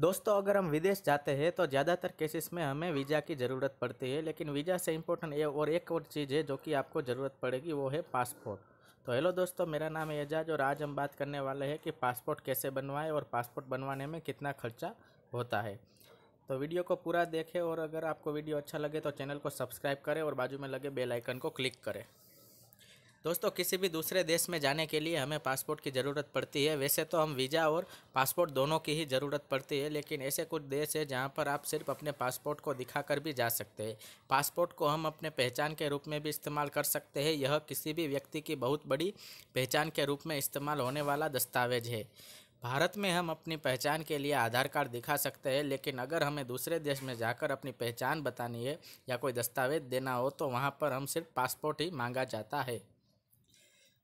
दोस्तों अगर हम विदेश जाते हैं तो ज़्यादातर केसेस में हमें वीज़ा की ज़रूरत पड़ती है लेकिन वीज़ा से इम्पोर्टेंट ये और एक और चीज़ है जो कि आपको ज़रूरत पड़ेगी वो है पासपोर्ट तो हेलो दोस्तों मेरा नाम है एजाज और आज हम बात करने वाले हैं कि पासपोर्ट कैसे बनवाएं और पासपोर्ट बनवाने में कितना खर्चा होता है तो वीडियो को पूरा देखें और अगर आपको वीडियो अच्छा लगे तो चैनल को सब्सक्राइब करें और बाजू में लगे बेलाइकन को क्लिक करें दोस्तों किसी भी दूसरे देश में जाने के लिए हमें पासपोर्ट की ज़रूरत पड़ती है वैसे तो हम वीज़ा और पासपोर्ट दोनों की ही ज़रूरत पड़ती है लेकिन ऐसे कुछ देश है जहाँ पर आप सिर्फ अपने पासपोर्ट को दिखाकर भी जा सकते हैं पासपोर्ट को हम अपने पहचान के रूप में भी इस्तेमाल कर सकते हैं यह किसी भी व्यक्ति की बहुत बड़ी पहचान के रूप में इस्तेमाल होने वाला दस्तावेज है भारत में हम अपनी पहचान के लिए आधार कार्ड दिखा सकते हैं लेकिन अगर हमें दूसरे देश में जाकर अपनी पहचान बतानी है या कोई दस्तावेज देना हो तो वहाँ पर हम सिर्फ पासपोर्ट ही मांगा जाता है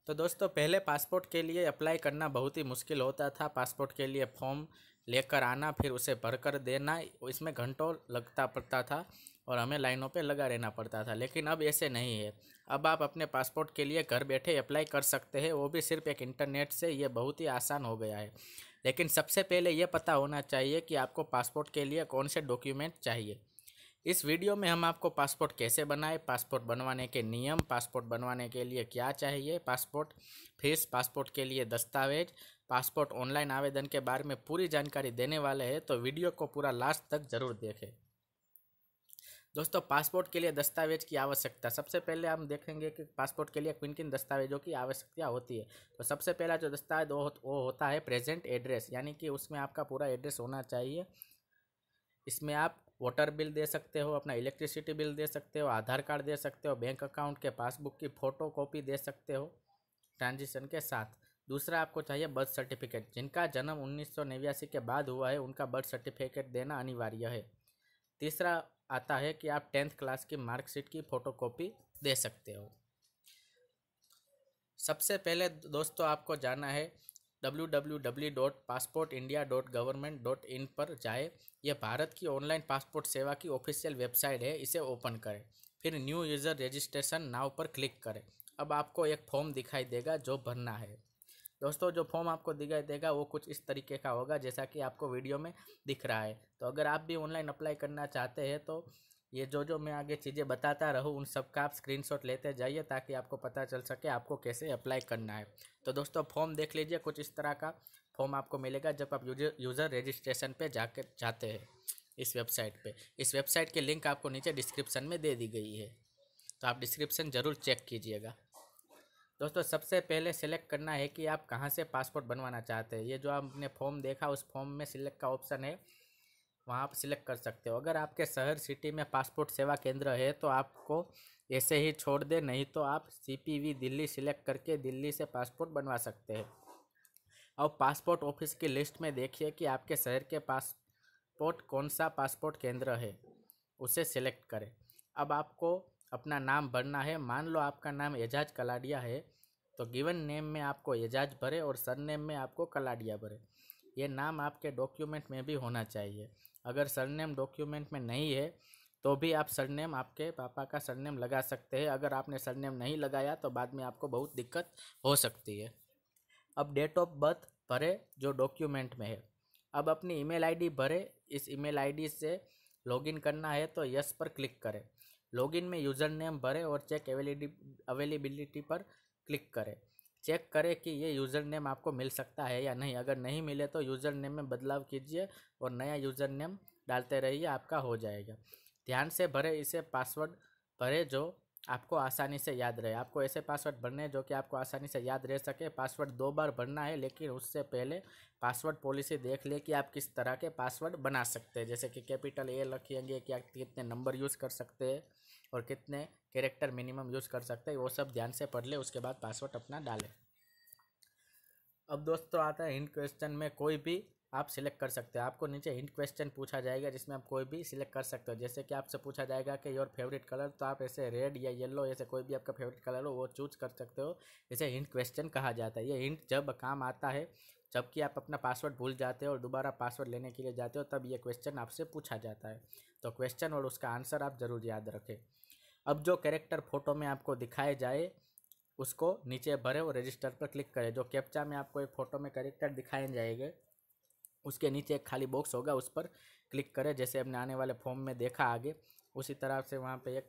तो दोस्तों पहले पासपोर्ट के लिए अप्लाई करना बहुत ही मुश्किल होता था पासपोर्ट के लिए फॉर्म लेकर आना फिर उसे भर कर देना इसमें घंटों लगता पड़ता था और हमें लाइनों पे लगा रहना पड़ता था लेकिन अब ऐसे नहीं है अब आप अपने पासपोर्ट के लिए घर बैठे अप्लाई कर सकते हैं वो भी सिर्फ एक इंटरनेट से ये बहुत ही आसान हो गया है लेकिन सबसे पहले ये पता होना चाहिए कि आपको पासपोर्ट के लिए कौन से डॉक्यूमेंट चाहिए इस वीडियो में हम आपको पासपोर्ट कैसे बनाए पासपोर्ट बनवाने के नियम पासपोर्ट बनवाने के लिए क्या चाहिए पासपोर्ट फीस पासपोर्ट के लिए दस्तावेज पासपोर्ट ऑनलाइन आवेदन के बारे में पूरी जानकारी देने वाले हैं तो वीडियो को पूरा लास्ट तक ज़रूर देखें दोस्तों पासपोर्ट के लिए दस्तावेज की आवश्यकता सबसे पहले हम देखेंगे कि पासपोर्ट के लिए किन किन दस्तावेजों की आवश्यकता होती है तो सबसे पहला जो दस्तावेज वो, वो होता है प्रेजेंट एड्रेस यानी कि उसमें आपका पूरा एड्रेस होना चाहिए इसमें आप वाटर बिल दे सकते हो अपना इलेक्ट्रिसिटी बिल दे सकते हो आधार कार्ड दे सकते हो बैंक अकाउंट के पासबुक की फ़ोटो कॉपी दे सकते हो ट्रांजिशन के साथ दूसरा आपको चाहिए बर्थ सर्टिफिकेट जिनका जन्म उन्नीस के बाद हुआ है उनका बर्थ सर्टिफिकेट देना अनिवार्य है तीसरा आता है कि आप टेंथ क्लास की मार्कशीट की फ़ोटोकॉपी दे सकते हो सबसे पहले दोस्तों आपको जाना है W W W dot passport India government in पर जाए यह भारत की ऑनलाइन पासपोर्ट सेवा की ऑफिशियल वेबसाइट है इसे ओपन करें फिर न्यू यूज़र रजिस्ट्रेशन नाव पर क्लिक करें अब आपको एक फॉर्म दिखाई देगा जो भरना है दोस्तों जो फॉर्म आपको दिखाई देगा वो कुछ इस तरीके का होगा जैसा कि आपको वीडियो में दिख रहा है तो अगर आप भी ऑनलाइन अप्लाई करना चाहते हैं तो ये जो जो मैं आगे चीज़ें बताता रहूँ उन सब का आप स्क्रीनशॉट लेते जाइए ताकि आपको पता चल सके आपको कैसे अप्लाई करना है तो दोस्तों फॉर्म देख लीजिए कुछ इस तरह का फॉर्म आपको मिलेगा जब आप यूजर यूज़र रजिस्ट्रेशन पे जाकर जाते हैं इस वेबसाइट पे इस वेबसाइट की लिंक आपको नीचे डिस्क्रिप्शन में दे दी गई है तो आप डिस्क्रिप्शन ज़रूर चेक कीजिएगा दोस्तों सबसे पहले सिलेक्ट करना है कि आप कहाँ से पासपोर्ट बनवाना चाहते हैं ये जो आपने फॉर्म देखा उस फॉर्म में सिलेक्ट का ऑप्शन है वहाँ आप सिलेक्ट कर सकते हो अगर आपके शहर सिटी में पासपोर्ट सेवा केंद्र है तो आपको ऐसे ही छोड़ दे नहीं तो आप सीपीवी दिल्ली सिलेक्ट करके दिल्ली से पासपोर्ट बनवा सकते हैं और पासपोर्ट ऑफिस की लिस्ट में देखिए कि आपके शहर के पासपोर्ट कौन सा पासपोर्ट केंद्र है उसे सिलेक्ट करें अब आपको अपना नाम भरना है मान लो आपका नाम एजाज कलाडिया है तो गिवन नेम में आपको एजाज भरे और सरनेम में आपको कलाडिया भरे ये नाम आपके डॉक्यूमेंट में भी होना चाहिए अगर सरनेम डॉक्यूमेंट में नहीं है तो भी आप सरनेम आपके पापा का सरनेम लगा सकते हैं अगर आपने सरनेम नहीं लगाया तो बाद में आपको बहुत दिक्कत हो सकती है अब डेट ऑफ बर्थ भरे जो डॉक्यूमेंट में है अब अपनी ईमेल आईडी भरे इस ईमेल आईडी से लॉगिन करना है तो यस पर क्लिक करें लॉगिन में यूज़र नेम भरे और चेक अवेलेबिलिटी पर क्लिक करें चेक करें कि ये यूज़र नेम आपको मिल सकता है या नहीं अगर नहीं मिले तो यूज़र नेम में बदलाव कीजिए और नया यूज़र नेम डालते रहिए आपका हो जाएगा ध्यान से भरे इसे पासवर्ड भरे जो आपको आसानी से याद रहे आपको ऐसे पासवर्ड भरने जो कि आपको आसानी से याद रह सके पासवर्ड दो बार भरना है लेकिन उससे पहले पासवर्ड पॉलिसी देख ले कि आप किस तरह के पासवर्ड बना सकते हैं जैसे कि कैपिटल ए रखेंगे कि आप कितने नंबर यूज़ कर सकते हैं और कितने कैरेक्टर मिनिमम यूज़ कर सकते हैं वो सब ध्यान से पढ़ ले उसके बाद पासवर्ड अपना डालें अब दोस्तों आता है इन क्वेश्चन में कोई भी आप सिलेक्ट कर सकते हो आपको नीचे हिंट क्वेश्चन पूछा जाएगा जिसमें आप कोई भी सिलेक्ट कर सकते हो जैसे कि आपसे पूछा जाएगा कि योर फेवरेट कलर तो आप ऐसे रेड या येलो ऐसे कोई भी आपका फेवरेट कलर हो वो चूज कर सकते हो इसे हिंट क्वेश्चन कहा जाता है ये हिंट जब काम आता है जबकि आप अपना पासवर्ड भूल जाते हो और दोबारा पासवर्ड लेने के लिए जाते हो तब ये क्वेश्चन आपसे पूछा जाता है तो क्वेश्चन और उसका आंसर आप ज़रूर याद रखें अब जो कैरेक्टर फोटो में आपको दिखाए जाए उसको नीचे भरे और रजिस्टर पर क्लिक करें जो कैप्चा में आपको एक फ़ोटो में करेक्टर दिखाए जाएंगे उसके नीचे एक खाली बॉक्स होगा उस पर क्लिक करें जैसे हमने आने वाले फॉर्म में देखा आगे उसी तरह से वहाँ पे एक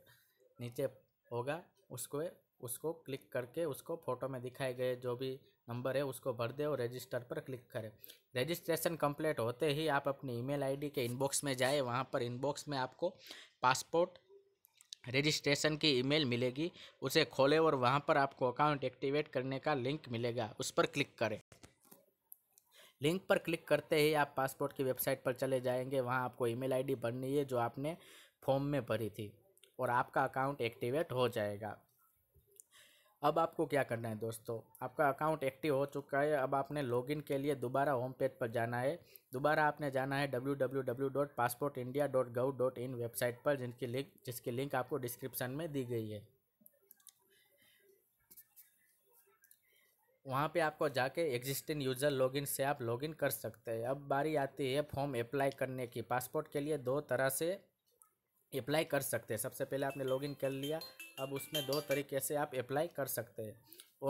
नीचे होगा उसको उसको क्लिक करके उसको फ़ोटो में दिखाए गए जो भी नंबर है उसको भर दे और रजिस्टर पर क्लिक करें रजिस्ट्रेशन कंप्लीट होते ही आप अपनी ईमेल आईडी के इनबॉक्स में जाए वहाँ पर इनबॉक्स में आपको पासपोर्ट रजिस्ट्रेशन की ईमेल मिलेगी उसे खोलें और वहाँ पर आपको अकाउंट एक्टिवेट करने का लिंक मिलेगा उस पर क्लिक करें लिंक पर क्लिक करते ही आप पासपोर्ट की वेबसाइट पर चले जाएंगे वहाँ आपको ईमेल आईडी भरनी है जो आपने फॉर्म में भरी थी और आपका अकाउंट एक्टिवेट हो जाएगा अब आपको क्या करना है दोस्तों आपका अकाउंट एक्टिव हो चुका है अब आपने लॉगिन के लिए दोबारा होम पेज पर जाना है दोबारा आपने जाना है डब्ल्यू वेबसाइट पर जिनकी लिंक जिसकी लिंक आपको डिस्क्रिप्शन में दी गई है वहाँ पे आपको जाके एग्जिस्टिंग यूज़र लॉगिन से आप लॉगिन कर सकते हैं अब बारी आती है फॉर्म अप्लाई करने की पासपोर्ट के लिए दो तरह से अप्लाई कर सकते हैं सबसे पहले आपने लॉगिन कर लिया अब उसमें दो तरीके से आप अप्लाई कर सकते हैं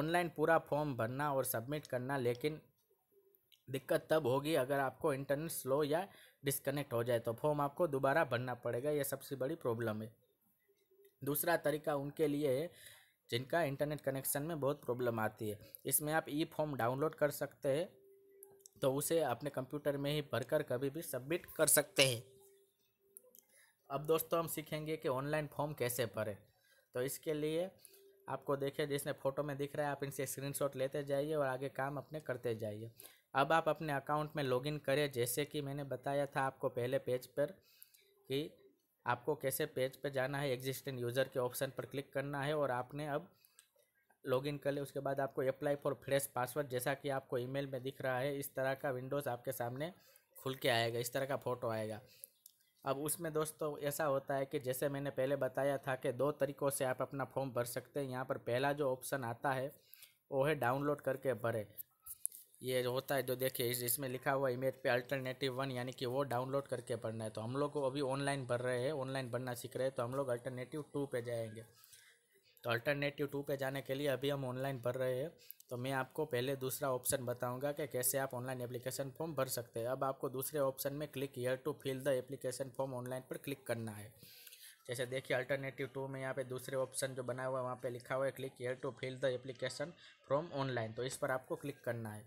ऑनलाइन पूरा फॉर्म भरना और सबमिट करना लेकिन दिक्कत तब होगी अगर आपको इंटरनेट स्लो या डिस्कनेक्ट हो जाए तो फॉर्म आपको दोबारा भरना पड़ेगा ये सबसे बड़ी प्रॉब्लम है दूसरा तरीका उनके लिए है जिनका इंटरनेट कनेक्शन में बहुत प्रॉब्लम आती है इसमें आप ई फॉर्म डाउनलोड कर सकते हैं तो उसे अपने कंप्यूटर में ही भरकर कभी भी सबमिट कर सकते हैं अब दोस्तों हम सीखेंगे कि ऑनलाइन फॉर्म कैसे भरें तो इसके लिए आपको देखिए जिसने फ़ोटो में दिख रहा है आप इनसे स्क्रीनशॉट लेते जाइए और आगे काम अपने करते जाइए अब आप अपने अकाउंट में लॉगिन करें जैसे कि मैंने बताया था आपको पहले पेज पर कि आपको कैसे पेज पे जाना है एग्जिस्टेंट यूज़र के ऑप्शन पर क्लिक करना है और आपने अब लॉगिन कर ले उसके बाद आपको अप्लाई फॉर फ्रेश पासवर्ड जैसा कि आपको ईमेल में दिख रहा है इस तरह का विंडोज़ आपके सामने खुल के आएगा इस तरह का फ़ोटो आएगा अब उसमें दोस्तों ऐसा होता है कि जैसे मैंने पहले बताया था कि दो तरीक़ों से आप अपना फॉर्म भर सकते हैं यहाँ पर पहला जो ऑप्शन आता है वो है डाउनलोड करके भरे ये होता है जो देखिए इस, इसमें लिखा हुआ इमेज पे अल्टरनेटिव वन यानी कि वो डाउनलोड करके पढ़ना है तो हम लोग को अभी ऑनलाइन भर रहे हैं ऑनलाइन भरना सीख रहे हैं तो हम लोग अल्टरनेटिव टू पे जाएंगे तो अल्टरनेटिव टू पे जाने के लिए अभी हम ऑनलाइन भर रहे हैं तो मैं आपको पहले दूसरा ऑप्शन बताऊँगा कि कैसे आप ऑनलाइन एप्लीकेशन फॉर्म भर सकते हैं अब आपको दूसरे ऑप्शन में click here to fill the application form online पर क्लिक करना है जैसे देखिए अल्टरनेटिव टू में यहाँ पे दूसरे ऑप्शन जो बना हुआ है वहाँ पे लिखा हुआ है click here to fill the application from online तो इस पर आपको क्लिक करना है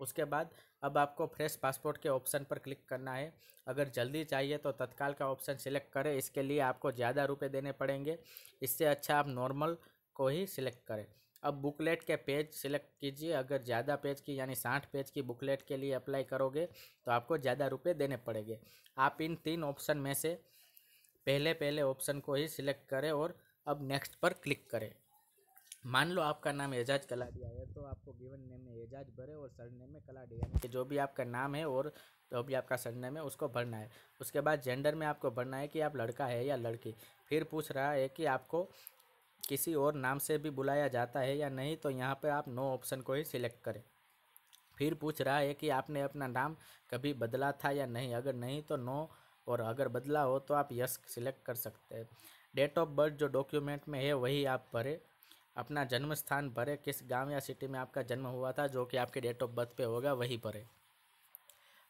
उसके बाद अब आपको फ्रेश पासपोर्ट के ऑप्शन पर क्लिक करना है अगर जल्दी चाहिए तो तत्काल का ऑप्शन सिलेक्ट करें इसके लिए आपको ज़्यादा रुपये देने पड़ेंगे इससे अच्छा आप नॉर्मल को ही सिलेक्ट करें अब बुकलेट के पेज सिलेक्ट कीजिए अगर ज़्यादा पेज की यानी साठ पेज की बुकलेट के लिए अप्लाई करोगे तो आपको ज़्यादा रुपये देने पड़ेंगे आप इन तीन ऑप्शन में से पहले पहले ऑप्शन को ही सिलेक्ट करें और अब नेक्स्ट पर क्लिक करें मान लो आपका नाम एजाज कलाडिया है तो आपको गिवन नेम में एजाज भरे और सरनेम में कलाडिया यानी जो भी आपका नाम है और जो भी आपका सरनेम है उसको भरना है उसके बाद जेंडर में आपको भरना है कि आप लड़का है या लड़की फिर पूछ रहा है कि आपको किसी और नाम से भी बुलाया जाता है या नहीं तो यहाँ पर आप नो ऑप्शन को ही सिलेक्ट करें फिर पूछ रहा है कि आपने अपना नाम कभी बदला था या नहीं अगर नहीं तो नो और अगर बदला हो तो आप यस सिलेक्ट कर सकते हैं डेट ऑफ बर्थ जो डॉक्यूमेंट में है वही आप भरें अपना जन्म स्थान भरे किस गांव या सिटी में आपका जन्म हुआ था जो कि आपके डेट ऑफ बर्थ पे होगा वही भरे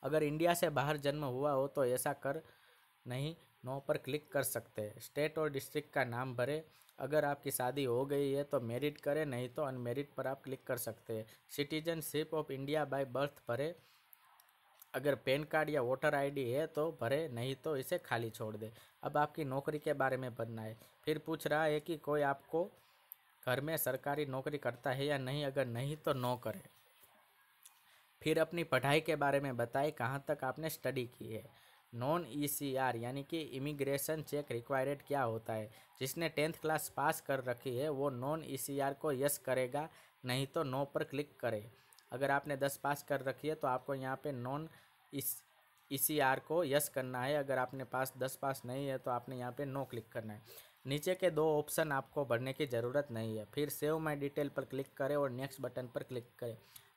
अगर इंडिया से बाहर जन्म हुआ हो तो ऐसा कर नहीं नो पर क्लिक कर सकते हैं स्टेट और डिस्ट्रिक्ट का नाम भरे अगर आपकी शादी हो गई है तो मेरिट करें नहीं तो अनमेरिट पर आप क्लिक कर सकते हैं citizenship of India by birth भरे अगर पैन कार्ड या वोटर आईडी है तो भरे नहीं तो इसे खाली छोड़ दे अब आपकी नौकरी के बारे में बनना है फिर पूछ रहा है कि कोई आपको घर में सरकारी नौकरी करता है या नहीं अगर नहीं तो नो करे फिर अपनी पढ़ाई के बारे में बताएं कहाँ तक आपने स्टडी की है नॉन ई सी आर यानी कि इमिग्रेशन चेक रिक्वायर्ड क्या होता है जिसने टेंथ क्लास पास कर रखी है वो नॉन ई सी आर को यस करेगा नहीं तो नो पर क्लिक करे अगर आपने दस पास कर रखी है तो आपको यहाँ पे नॉन ई सी आर को यस करना है अगर आपने पास दस पास नहीं है तो आपने यहाँ पे नो क्लिक करना है नीचे के दो ऑप्शन आपको भरने की ज़रूरत नहीं है फिर सेव माई डिटेल पर क्लिक करें और नेक्स्ट बटन पर क्लिक करें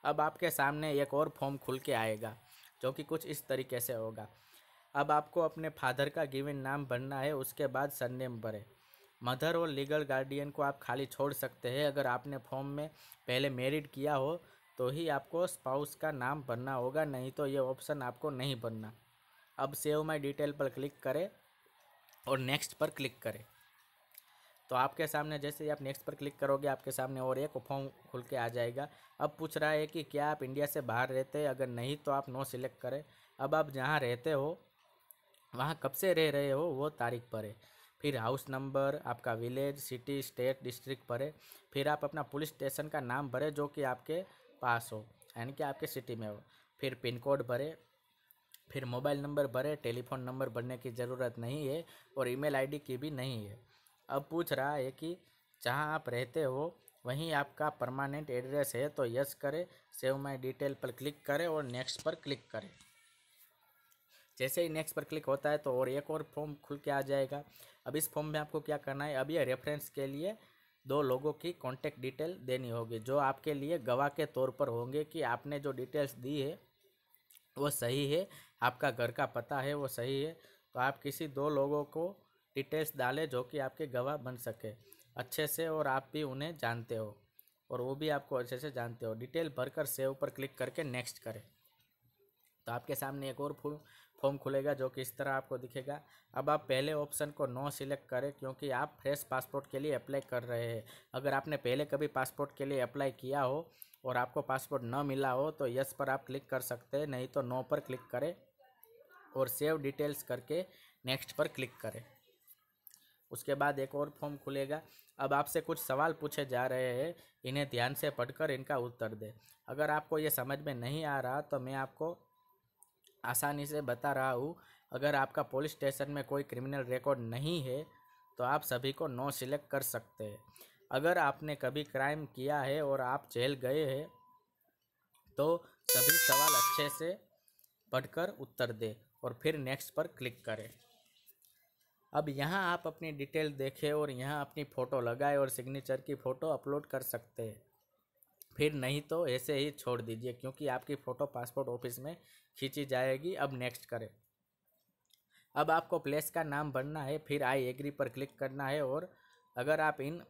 अब आपके सामने एक और फॉर्म खुल के आएगा जो कि कुछ इस तरीके से होगा अब आपको अपने फादर का गिवन नाम भरना है उसके बाद सरनेम भरें मदर और लीगल गार्डियन को आप खाली छोड़ सकते हैं अगर आपने फॉर्म में पहले मेरिड किया हो तो ही आपको स्पाउस का नाम भरना होगा नहीं तो ये ऑप्शन आपको नहीं भरना अब सेव माई डिटेल पर क्लिक करें और नेक्स्ट पर क्लिक करें तो आपके सामने जैसे ही आप नेक्स्ट पर क्लिक करोगे आपके सामने और एक फॉर्म खुल के आ जाएगा अब पूछ रहा है कि क्या आप इंडिया से बाहर रहते हैं अगर नहीं तो आप नो सिलेक्ट करें अब आप जहाँ रहते हो वहाँ कब से रह रहे हो वो तारीख पर है फिर हाउस नंबर आपका विलेज सिटी स्टेट डिस्ट्रिक्ट पर है फिर आप अपना पुलिस स्टेशन का नाम भरे जो कि आपके पास हो यानी कि आपके सिटी में हो फिर पिन कोड भरे फिर मोबाइल नंबर भरे टेलीफोन नंबर भरने की ज़रूरत नहीं है और ईमेल आईडी की भी नहीं है अब पूछ रहा है कि जहाँ आप रहते हो वहीं आपका परमानेंट एड्रेस है तो यस करें सेव माई डिटेल पर क्लिक करें और नेक्स्ट पर क्लिक करें जैसे ही नेक्स्ट पर क्लिक होता है तो और एक और फॉर्म खुल के आ जाएगा अब इस फॉर्म में आपको क्या करना है अब ये रेफरेंस के लिए दो लोगों की कॉन्टैक्ट डिटेल देनी होगी जो आपके लिए गवाह के तौर पर होंगे कि आपने जो डिटेल्स दी है वो सही है आपका घर का पता है वो सही है तो आप किसी दो लोगों को डिटेल्स डालें जो कि आपके गवाह बन सके अच्छे से और आप भी उन्हें जानते हो और वो भी आपको अच्छे से जानते हो डिटेल भरकर सेव पर क्लिक करके नेक्स्ट करें तो आपके सामने एक और फुल फॉर्म खुलेगा जो कि इस तरह आपको दिखेगा अब आप पहले ऑप्शन को नो सिलेक्ट करें क्योंकि आप फ्रेश पासपोर्ट के लिए अप्लाई कर रहे हैं अगर आपने पहले कभी पासपोर्ट के लिए अप्लाई किया हो और आपको पासपोर्ट न मिला हो तो यस पर आप क्लिक कर सकते हैं नहीं तो नो पर क्लिक करें और सेव डिटेल्स करके नेक्स्ट पर क्लिक करें उसके बाद एक और फॉर्म खुलेगा अब आपसे कुछ सवाल पूछे जा रहे हैं इन्हें ध्यान से पढ़कर इनका उत्तर दें अगर आपको ये समझ में नहीं आ रहा तो मैं आपको आसानी से बता रहा हूँ अगर आपका पुलिस स्टेशन में कोई क्रिमिनल रिकॉर्ड नहीं है तो आप सभी को नो सिलेक्ट कर सकते हैं अगर आपने कभी क्राइम किया है और आप जेल गए हैं तो सभी सवाल अच्छे से पढ़कर उत्तर दें और फिर नेक्स्ट पर क्लिक करें अब यहाँ आप अपनी डिटेल देखें और यहाँ अपनी फ़ोटो लगाएं और सिग्नेचर की फ़ोटो अपलोड कर सकते हैं फिर नहीं तो ऐसे ही छोड़ दीजिए क्योंकि आपकी फ़ोटो पासपोर्ट ऑफिस में खींची जाएगी अब नेक्स्ट करें अब आपको प्लेस का नाम भरना है फिर आई एग्री पर क्लिक करना है और अगर आप इन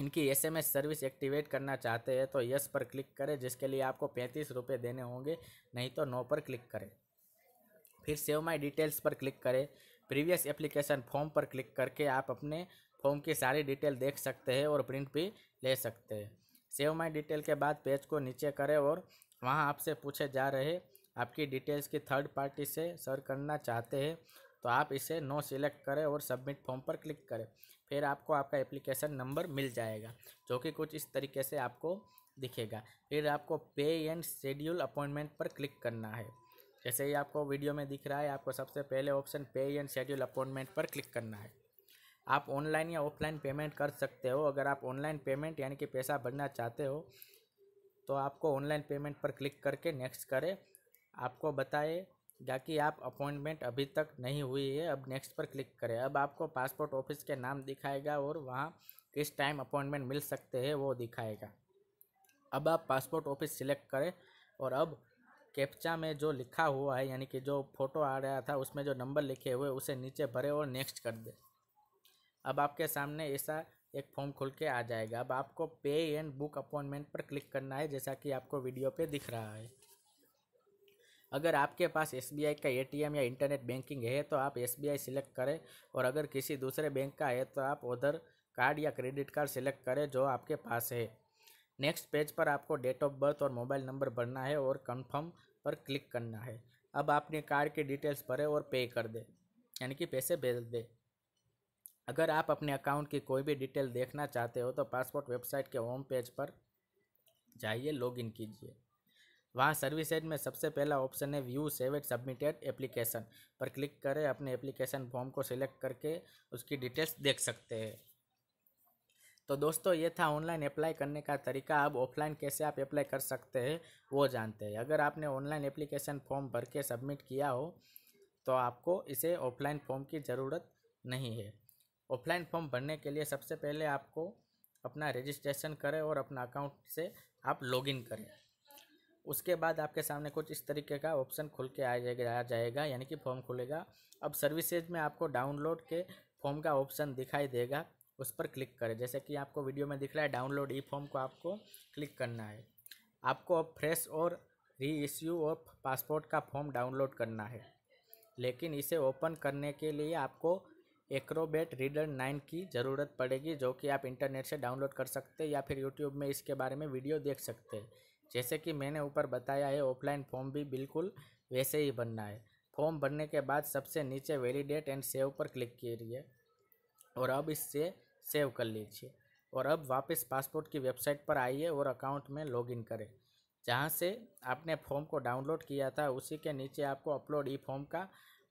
इनकी एसएमएस सर्विस एक्टिवेट करना चाहते हैं तो यस पर क्लिक करें जिसके लिए आपको पैंतीस रुपये देने होंगे नहीं तो नो पर क्लिक करें फिर सेव माई डिटेल्स पर क्लिक करें प्रीवियस एप्लीकेशन फॉर्म पर क्लिक करके आप अपने फॉर्म की सारी डिटेल देख सकते हैं और प्रिंट भी ले सकते हैं सेव माई डिटेल के बाद पेज को नीचे करें और वहाँ आपसे पूछे जा रहे आपकी डिटेल्स की थर्ड पार्टी से सर करना चाहते हैं तो आप इसे नो सिलेक्ट करें और सबमिट फॉर्म पर क्लिक करें फिर आपको आपका एप्लीकेशन नंबर मिल जाएगा जो कि कुछ इस तरीके से आपको दिखेगा फिर आपको पे एंड शेड्यूल अपॉइंटमेंट पर क्लिक करना है जैसे ही आपको वीडियो में दिख रहा है आपको सबसे पहले option pay and schedule appointment पर क्लिक करना है आप ऑनलाइन या ऑफलाइन पेमेंट कर सकते हो अगर आप ऑनलाइन पेमेंट यानी कि पैसा भरना चाहते हो तो आपको ऑनलाइन पेमेंट पर क्लिक करके नेक्स्ट करें आपको बताए कि आप अपॉइंटमेंट अभी तक नहीं हुई है अब नेक्स्ट पर क्लिक करें अब आपको पासपोर्ट ऑफिस के नाम दिखाएगा और वहाँ किस टाइम अपॉइंटमेंट मिल सकते हैं वो दिखाएगा अब आप पासपोर्ट ऑफिस सिलेक्ट करें और अब कैप्चा में जो लिखा हुआ है यानी कि जो फोटो आ रहा था उसमें जो नंबर लिखे हुए उसे नीचे भरे और नेक्स्ट कर दे अब आपके सामने ऐसा एक फॉर्म खुल के आ जाएगा अब आपको पे एंड बुक अपॉइंटमेंट पर क्लिक करना है जैसा कि आपको वीडियो पे दिख रहा है अगर आपके पास एस का एटीएम या इंटरनेट बैंकिंग है तो आप एस सिलेक्ट करें और अगर किसी दूसरे बैंक का है तो आप उधर कार्ड या क्रेडिट कार्ड सिलेक्ट करें जो आपके पास है नेक्स्ट पेज पर आपको डेट ऑफ बर्थ और मोबाइल नंबर भरना है और कन्फर्म पर क्लिक करना है अब आपने कार्ड की डिटेल्स भरे और पे कर दे यानी कि पैसे भेज दे अगर आप अपने अकाउंट की कोई भी डिटेल देखना चाहते हो तो पासपोर्ट वेबसाइट के होम पेज पर जाइए लॉगिन कीजिए वहाँ सर्विस एड में सबसे पहला ऑप्शन है view saved submitted application पर क्लिक करें अपने एप्लीकेशन फॉर्म को सिलेक्ट करके उसकी डिटेल्स देख सकते हैं तो दोस्तों ये था ऑनलाइन अप्लाई करने का तरीका अब ऑफलाइन कैसे आप अप्लाई कर सकते हैं वो जानते हैं अगर आपने ऑनलाइन एप्लीकेशन फॉर्म भर के सबमिट किया हो तो आपको इसे ऑफलाइन फॉर्म की ज़रूरत नहीं है ऑफलाइन फॉर्म भरने के लिए सबसे पहले आपको अपना रजिस्ट्रेशन करें और अपना अकाउंट से आप लॉगिन करें उसके बाद आपके सामने कुछ इस तरीके का ऑप्शन खुल के आ जाएगा आ जाएगा यानी कि फॉर्म खुलेगा अब सर्विसेज में आपको डाउनलोड के फॉर्म का ऑप्शन दिखाई देगा उस पर क्लिक करें जैसे कि आपको वीडियो में दिख रहा है डाउनलोड ई फॉर्म को आपको क्लिक करना है आपको अब फ्रेश और री इश्यू ऑफ पासपोर्ट का फॉर्म डाउनलोड करना है लेकिन इसे ओपन करने के लिए आपको एक्रोबेट रीडर नाइन की ज़रूरत पड़ेगी जो कि आप इंटरनेट से डाउनलोड कर सकते हैं या फिर यूट्यूब में इसके बारे में वीडियो देख सकते हैं जैसे कि मैंने ऊपर बताया है ऑफलाइन फॉर्म भी बिल्कुल वैसे ही भरना है फॉर्म भरने के बाद सबसे नीचे वैलिडेट एंड सेव पर क्लिक करिए और अब इससे सेव कर लीजिए और अब वापस पासपोर्ट की वेबसाइट पर आइए और अकाउंट में लॉगिन करें जहाँ से आपने फॉर्म को डाउनलोड किया था उसी के नीचे आपको अपलोड ई फॉर्म का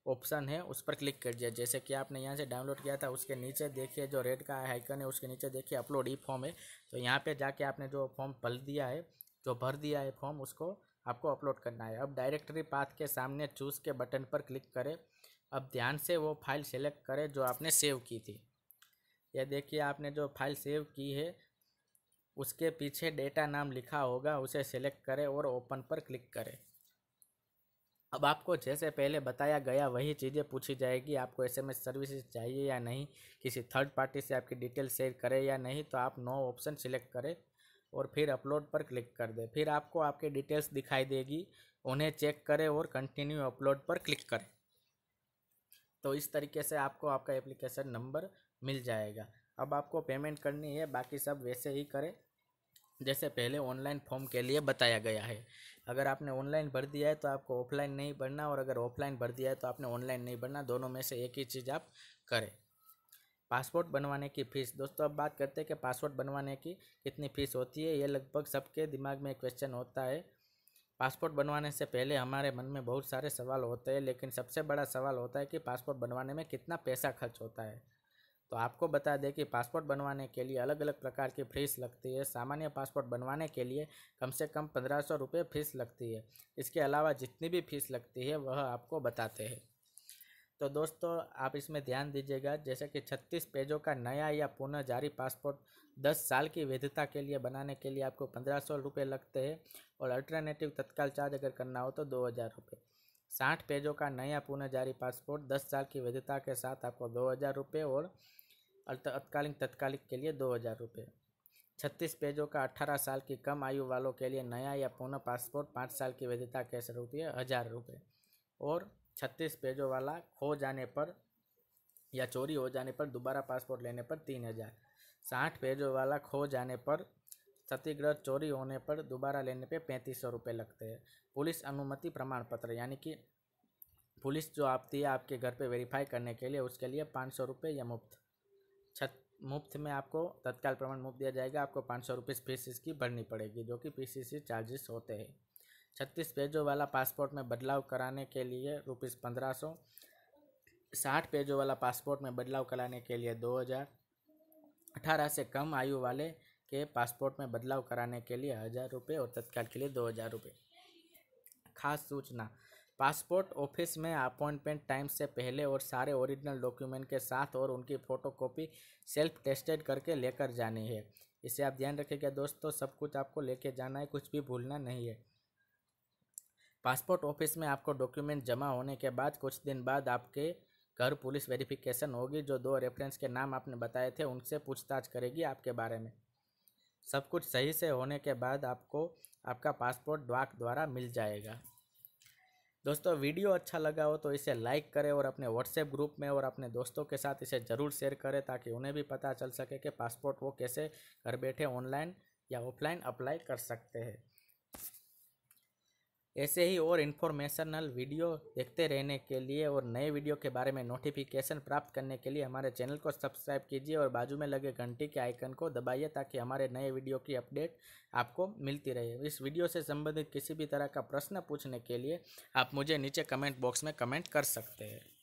ऑप्शन है उस पर क्लिक कर दिया जैसे कि आपने यहाँ से डाउनलोड किया था उसके नीचे देखिए जो रेड का आइकन है उसके नीचे देखिए अपलोड ई फॉर्म है तो यहाँ पर जाके आपने जो फॉर्म भर दिया है जो भर दिया है फॉर्म उसको आपको अपलोड करना है अब डायरेक्टरी पाथ के सामने चूज़ के बटन पर क्लिक करें अब ध्यान से वो फाइल सेलेक्ट करें जो आपने सेव की थी या देखिए आपने जो फाइल सेव की है उसके पीछे डेटा नाम लिखा होगा उसे सिलेक्ट करें और ओपन पर क्लिक करें अब आपको जैसे पहले बताया गया वही चीज़ें पूछी जाएगी आपको एस एम एस सर्विसेज चाहिए या नहीं किसी थर्ड पार्टी से आपकी डिटेल शेयर करें या नहीं तो आप नो ऑप्शन सिलेक्ट करें और फिर अपलोड पर क्लिक कर दें फिर आपको आपके डिटेल्स दिखाई देगी उन्हें चेक करें और कंटिन्यू अपलोड पर क्लिक करें तो इस तरीके से आपको आपका एप्लीकेशन नंबर मिल जाएगा अब आपको पेमेंट करनी है बाकी सब वैसे ही करें जैसे पहले ऑनलाइन फॉर्म के लिए बताया गया है अगर आपने ऑनलाइन भर दिया है तो आपको ऑफलाइन नहीं भरना और अगर ऑफलाइन भर दिया है तो आपने ऑनलाइन नहीं भरना दोनों में से एक ही चीज़ आप करें पासपोर्ट बनवाने की फ़ीस दोस्तों अब बात करते हैं कि पासपोर्ट बनवाने की कितनी फ़ीस होती है ये लगभग सबके दिमाग में क्वेश्चन होता है पासपोर्ट बनवाने से पहले हमारे मन में बहुत सारे सवाल होते हैं लेकिन सबसे बड़ा सवाल होता है कि पासपोर्ट बनवाने में कितना पैसा खर्च होता है तो आपको बता दें कि पासपोर्ट बनवाने के लिए अलग अलग प्रकार की फ़ीस लगती है सामान्य पासपोर्ट बनवाने के लिए कम से कम पंद्रह सौ रुपये फ़ीस लगती है इसके अलावा जितनी भी फ़ीस लगती है वह आपको बताते हैं तो दोस्तों आप इसमें ध्यान दीजिएगा जैसे कि छत्तीस पेजों का नया या पुनः जारी पासपोर्ट दस साल की वैधता के लिए बनाने के लिए आपको पंद्रह सौ रुपये लगते हैं और अल्टरनेटिव तत्काल चार्ज अगर करना हो तो दो हज़ार रुपये साठ पेजों का नया पुनः जारी पासपोर्ट दस साल की वैधता के साथ आपको दो हज़ार रुपये और और तत्कालीन तत्कालिक के लिए दो हज़ार रुपये छत्तीस पेजों का अठारह साल की कम आयु वालों के लिए नया या पुनः पासपोर्ट पाँच साल की वैधता के रुपये हज़ार रुपये और छत्तीस पेजों वाला खो जाने पर या चोरी हो जाने पर दोबारा पासपोर्ट लेने पर तीन हज़ार साठ पेजों वाला खो जाने पर क्षतिग्रस्त चोरी होने पर दोबारा लेने पर पैंतीस सौ रुपये लगते हैं पुलिस अनुमति प्रमाण पत्र यानी कि पुलिस जो आपती है आपके घर पे वेरीफाई करने के लिए उसके लिए पाँच सौ रुपये या मुफ्त छत मुफ्त में आपको तत्काल प्रमाण मुफ्त दिया जाएगा आपको पाँच सौ रुपये फीस इसकी भरनी पड़ेगी जो कि पी चार्जेस होते हैं छत्तीस पेजों वाला पासपोर्ट में बदलाव कराने के लिए रुपीज़ पंद्रह सौ साठ पेजों वाला पासपोर्ट में बदलाव कराने के लिए दो हज़ार अठारह से कम आयु वाले के पासपोर्ट में बदलाव कराने के लिए हज़ार रुपये और तत्काल के लिए दो हज़ार रुपये खास सूचना पासपोर्ट ऑफिस में अपॉइंटमेंट टाइम से पहले और सारे ओरिजिनल डॉक्यूमेंट के साथ और उनकी फ़ोटोकॉपी सेल्फ टेस्टेड करके लेकर जानी है इसे आप ध्यान रखेंगे दोस्तों सब कुछ आपको लेके जाना है कुछ भी भूलना नहीं है पासपोर्ट ऑफिस में आपको डॉक्यूमेंट जमा होने के बाद कुछ दिन बाद आपके घर पुलिस वेरिफिकेशन होगी जो दो रेफरेंस के नाम आपने बताए थे उनसे पूछताछ करेगी आपके बारे में सब कुछ सही से होने के बाद आपको आपका पासपोर्ट डाक द्वारा मिल जाएगा दोस्तों वीडियो अच्छा लगा हो तो इसे लाइक करें और अपने व्हाट्सएप ग्रुप में और अपने दोस्तों के साथ इसे ज़रूर शेयर करें ताकि उन्हें भी पता चल सके कि पासपोर्ट वो कैसे घर बैठे ऑनलाइन या ऑफलाइन अप्लाई कर सकते हैं ऐसे ही और इन्फॉर्मेशनल वीडियो देखते रहने के लिए और नए वीडियो के बारे में नोटिफिकेशन प्राप्त करने के लिए हमारे चैनल को सब्सक्राइब कीजिए और बाजू में लगे घंटी के आइकन को दबाइए ताकि हमारे नए वीडियो की अपडेट आपको मिलती रहे इस वीडियो से संबंधित किसी भी तरह का प्रश्न पूछने के लिए आप मुझे नीचे कमेंट बॉक्स में कमेंट कर सकते हैं